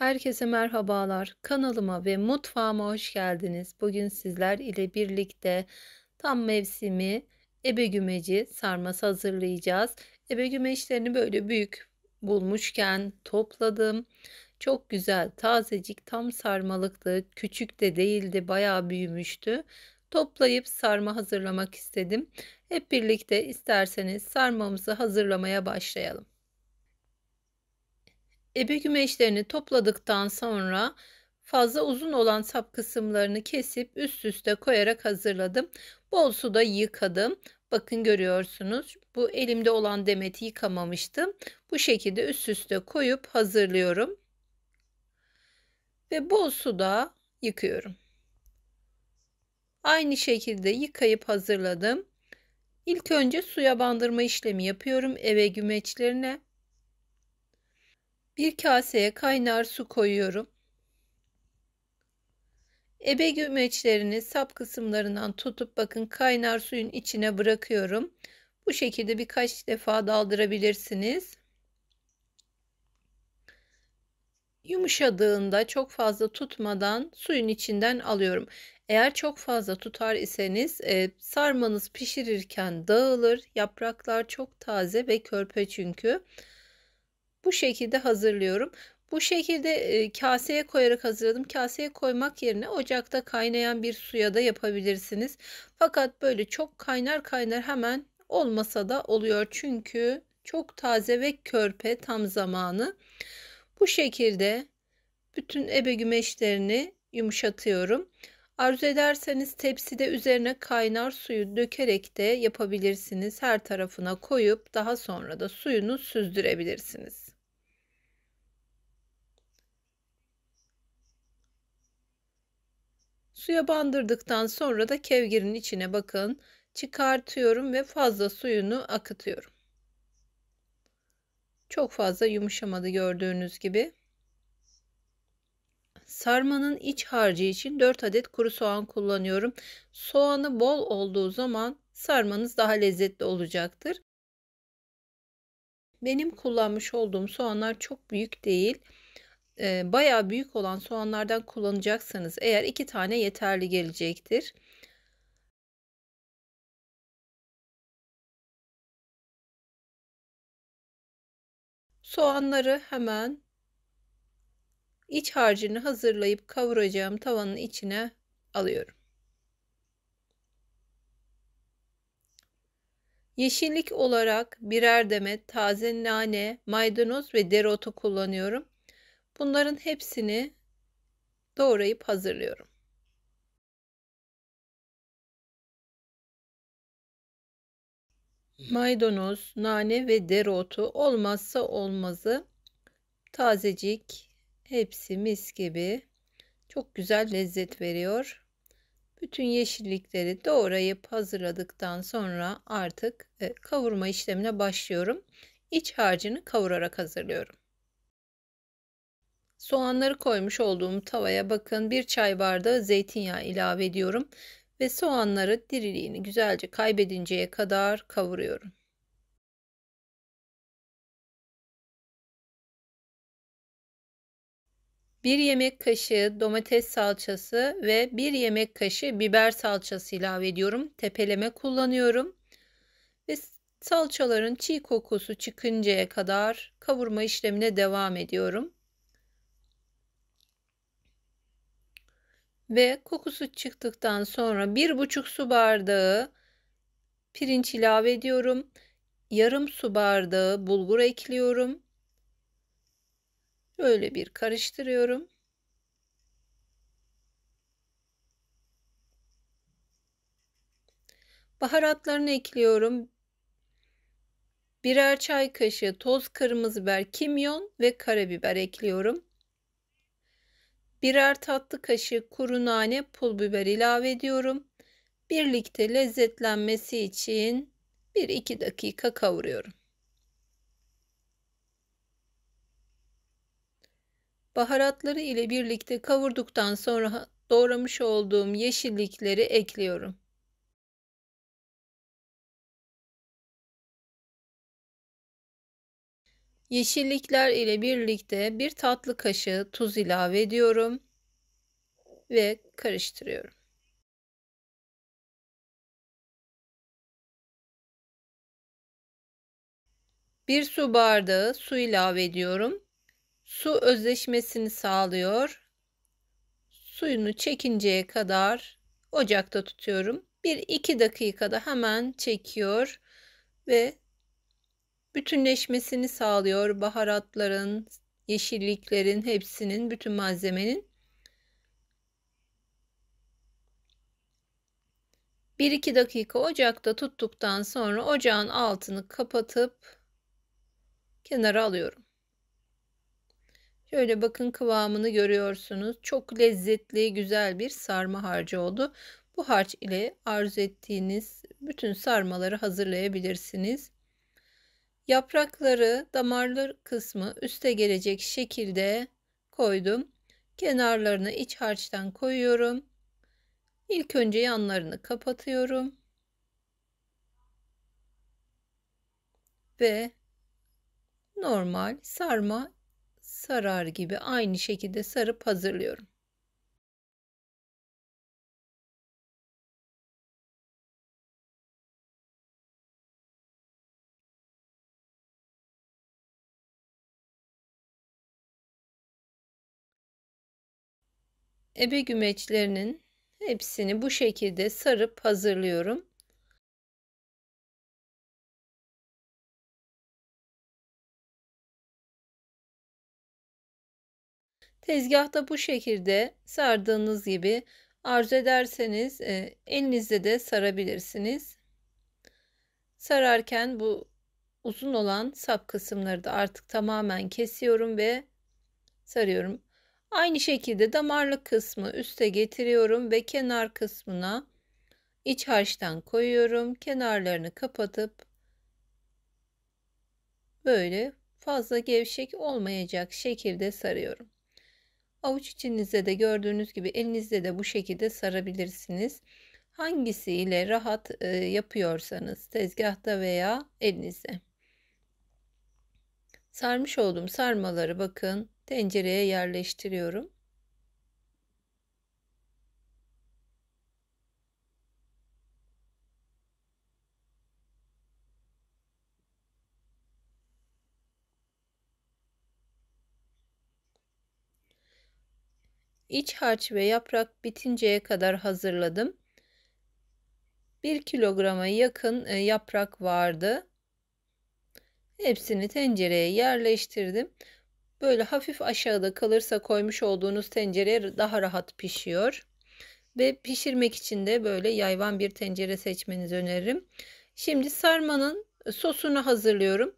Herkese merhabalar. Kanalıma ve mutfağıma hoş geldiniz. Bugün sizler ile birlikte tam mevsimi ebe gümeci sarması hazırlayacağız. Ebe gümeçlerini böyle büyük bulmuşken topladım. Çok güzel, tazecik, tam sarmalıktı. Küçük de değildi, bayağı büyümüştü. Toplayıp sarma hazırlamak istedim. Hep birlikte isterseniz sarmamızı hazırlamaya başlayalım. Ebe gümeçlerini topladıktan sonra fazla uzun olan sap kısımlarını kesip üst üste koyarak hazırladım. Bol suda yıkadım. Bakın görüyorsunuz bu elimde olan demeti yıkamamıştım. Bu şekilde üst üste koyup hazırlıyorum. Ve bol suda yıkıyorum. Aynı şekilde yıkayıp hazırladım. İlk önce suya bandırma işlemi yapıyorum eve gümeçlerine. Bir kaseye kaynar su koyuyorum. Ebe gümeçlerini sap kısımlarından tutup bakın kaynar suyun içine bırakıyorum. Bu şekilde birkaç defa daldırabilirsiniz. Yumuşadığında çok fazla tutmadan suyun içinden alıyorum. Eğer çok fazla tutar iseniz e, sarmanız pişirirken dağılır. Yapraklar çok taze ve körpe çünkü bu şekilde hazırlıyorum. Bu şekilde kaseye koyarak hazırladım. Kaseye koymak yerine ocakta kaynayan bir suya da yapabilirsiniz. Fakat böyle çok kaynar kaynar hemen olmasa da oluyor. Çünkü çok taze ve körpe tam zamanı. Bu şekilde bütün ebe gümeçlerini yumuşatıyorum. Arzu ederseniz tepside üzerine kaynar suyu dökerek de yapabilirsiniz. Her tarafına koyup daha sonra da suyunu süzdürebilirsiniz. Suya bandırdıktan sonra da kevgirin içine bakın. Çıkartıyorum ve fazla suyunu akıtıyorum. Çok fazla yumuşamadı gördüğünüz gibi. Sarmanın iç harcı için 4 adet kuru soğan kullanıyorum. Soğanı bol olduğu zaman sarmanız daha lezzetli olacaktır. Benim kullanmış olduğum soğanlar çok büyük değil e, bayağı büyük olan soğanlardan kullanacaksanız eğer iki tane yeterli gelecektir. Soğanları hemen iç harcını hazırlayıp kavuracağım tavanın içine alıyorum. Yeşillik olarak birer demet taze nane, maydanoz ve dereotu kullanıyorum. Bunların hepsini doğrayıp hazırlıyorum. Maydanoz, nane ve dereotu olmazsa olmazı. Tazecik, hepsi mis gibi. Çok güzel lezzet veriyor. Bütün yeşillikleri doğrayıp hazırladıktan sonra artık e, kavurma işlemine başlıyorum. İç harcını kavurarak hazırlıyorum. Soğanları koymuş olduğum tavaya bakın bir çay bardağı zeytinyağı ilave ediyorum ve soğanları diriliğini güzelce kaybedinceye kadar kavuruyorum. Bir yemek kaşığı domates salçası ve bir yemek kaşığı biber salçası ilave ediyorum. Tepeleme kullanıyorum. Ve salçaların çiğ kokusu çıkıncaya kadar kavurma işlemine devam ediyorum. ve kokusu çıktıktan sonra bir buçuk su bardağı pirinç ilave ediyorum. Yarım su bardağı bulgur ekliyorum. Böyle bir karıştırıyorum. Baharatlarını ekliyorum. Birer çay kaşığı toz kırmızı biber, kimyon ve karabiber ekliyorum. Birer tatlı kaşık kuru nane pul biber ilave ediyorum. Birlikte lezzetlenmesi için 1-2 dakika kavuruyorum. Baharatları ile birlikte kavurduktan sonra doğramış olduğum yeşillikleri ekliyorum. Yeşillikler ile birlikte bir tatlı kaşığı tuz ilave ediyorum ve karıştırıyorum. Bir su bardağı su ilave ediyorum. Su özleşmesini sağlıyor. Suyunu çekinceye kadar ocakta tutuyorum. 1-2 dakikada hemen çekiyor ve bütünleşmesini sağlıyor. Baharatların, yeşilliklerin hepsinin, bütün malzemenin. bir iki dakika ocakta tuttuktan sonra ocağın altını kapatıp kenara alıyorum. Şöyle bakın kıvamını görüyorsunuz. Çok lezzetli, güzel bir sarma harcı oldu. Bu harç ile arzu ettiğiniz bütün sarmaları hazırlayabilirsiniz. Yaprakları damarlı kısmı üste gelecek şekilde koydum. Kenarlarını iç harçtan koyuyorum. İlk önce yanlarını kapatıyorum. Ve normal sarma sarar gibi aynı şekilde sarıp hazırlıyorum. ebe gümeçlerinin hepsini bu şekilde sarıp hazırlıyorum. Tezgahta bu şekilde sardığınız gibi arzu ederseniz e, elinizde de sarabilirsiniz. Sararken bu uzun olan sap kısımları da artık tamamen kesiyorum ve sarıyorum. Aynı şekilde damarlı kısmı üste getiriyorum ve kenar kısmına iç harçtan koyuyorum. Kenarlarını kapatıp böyle fazla gevşek olmayacak şekilde sarıyorum. Avuç içinizde de gördüğünüz gibi elinizde de bu şekilde sarabilirsiniz. Hangisiyle rahat e, yapıyorsanız tezgahta veya elinizde. Sarmış olduğum sarmaları bakın tencereye yerleştiriyorum. İç harç ve yaprak bitinceye kadar hazırladım. 1 kilograma yakın e, yaprak vardı. Hepsini tencereye yerleştirdim. Böyle hafif aşağıda kalırsa koymuş olduğunuz tencere daha rahat pişiyor. Ve pişirmek için de böyle yayvan bir tencere seçmenizi öneririm. Şimdi sarmanın sosunu hazırlıyorum.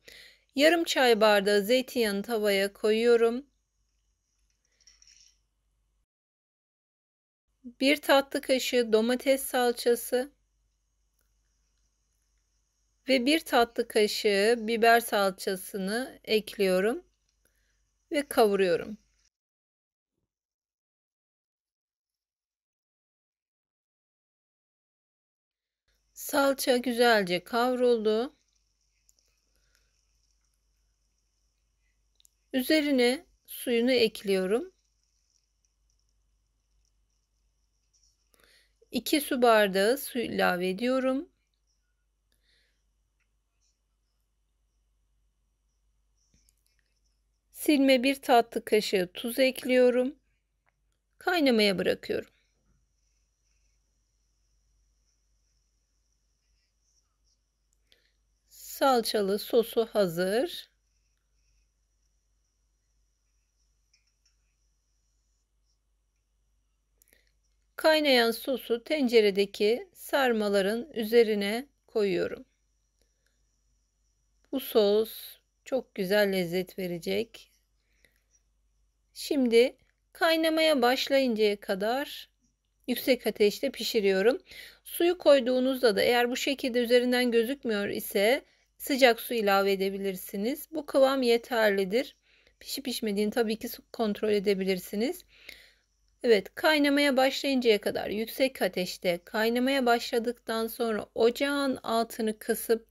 Yarım çay bardağı zeytinyağını tavaya koyuyorum. Bir tatlı kaşığı domates salçası ve bir tatlı kaşığı biber salçasını ekliyorum ve kavuruyorum. Salça güzelce kavruldu. Üzerine suyunu ekliyorum. 2 su bardağı su ilave ediyorum. Silme bir tatlı kaşığı tuz ekliyorum. Kaynamaya bırakıyorum. Salçalı sosu hazır. Kaynayan sosu tenceredeki sarmaların üzerine koyuyorum. Bu sos çok güzel lezzet verecek. Şimdi kaynamaya başlayıncaya kadar yüksek ateşte pişiriyorum. Suyu koyduğunuzda da eğer bu şekilde üzerinden gözükmüyor ise sıcak su ilave edebilirsiniz. Bu kıvam yeterlidir. Pişip pişmediğini tabii ki kontrol edebilirsiniz. Evet kaynamaya başlayıncaya kadar yüksek ateşte kaynamaya başladıktan sonra ocağın altını kısıp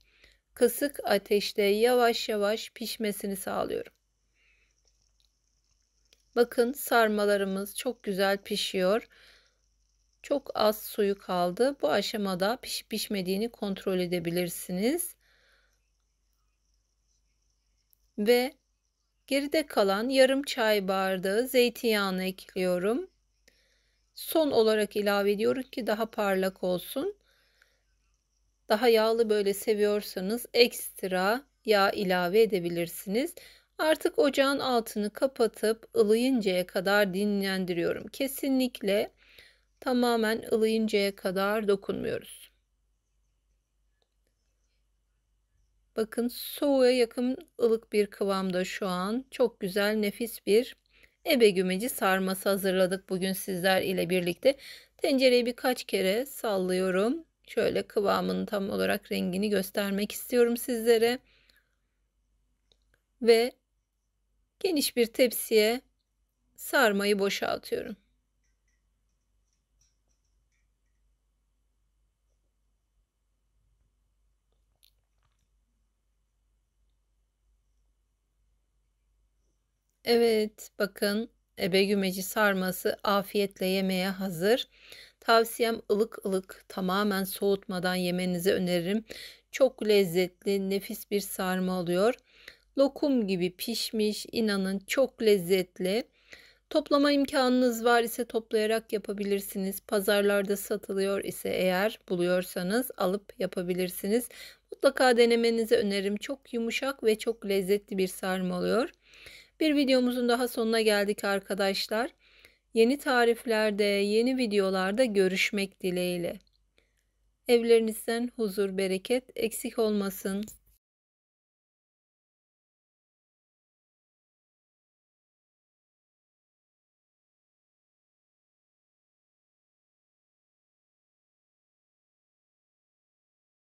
kısık ateşte yavaş yavaş pişmesini sağlıyorum. Bakın sarmalarımız çok güzel pişiyor. Çok az suyu kaldı. Bu aşamada pişip pişmediğini kontrol edebilirsiniz. Ve geride kalan yarım çay bardağı zeytinyağını ekliyorum. Son olarak ilave ediyorum ki daha parlak olsun. Daha yağlı böyle seviyorsanız ekstra yağ ilave edebilirsiniz. Artık ocağın altını kapatıp ılıyıncaya kadar dinlendiriyorum. Kesinlikle tamamen ılıyıncaya kadar dokunmuyoruz. Bakın soğuğa yakın ılık bir kıvamda şu an. Çok güzel nefis bir ebe gümeci sarması hazırladık bugün sizler ile birlikte. Tencereyi birkaç kere sallıyorum. Şöyle kıvamını tam olarak rengini göstermek istiyorum sizlere. Ve Geniş bir tepsiye sarmayı boşaltıyorum. Evet, bakın ebe gümeci sarması afiyetle yemeye hazır. Tavsiyem ılık ılık tamamen soğutmadan yemenizi öneririm. Çok lezzetli, nefis bir sarma oluyor. Lokum gibi pişmiş, inanın çok lezzetli. Toplama imkanınız var ise toplayarak yapabilirsiniz. Pazarlarda satılıyor ise eğer buluyorsanız alıp yapabilirsiniz. Mutlaka denemenizi öneririm. Çok yumuşak ve çok lezzetli bir sarma oluyor. Bir videomuzun daha sonuna geldik arkadaşlar. Yeni tariflerde, yeni videolarda görüşmek dileğiyle. Evlerinizden huzur, bereket eksik olmasın.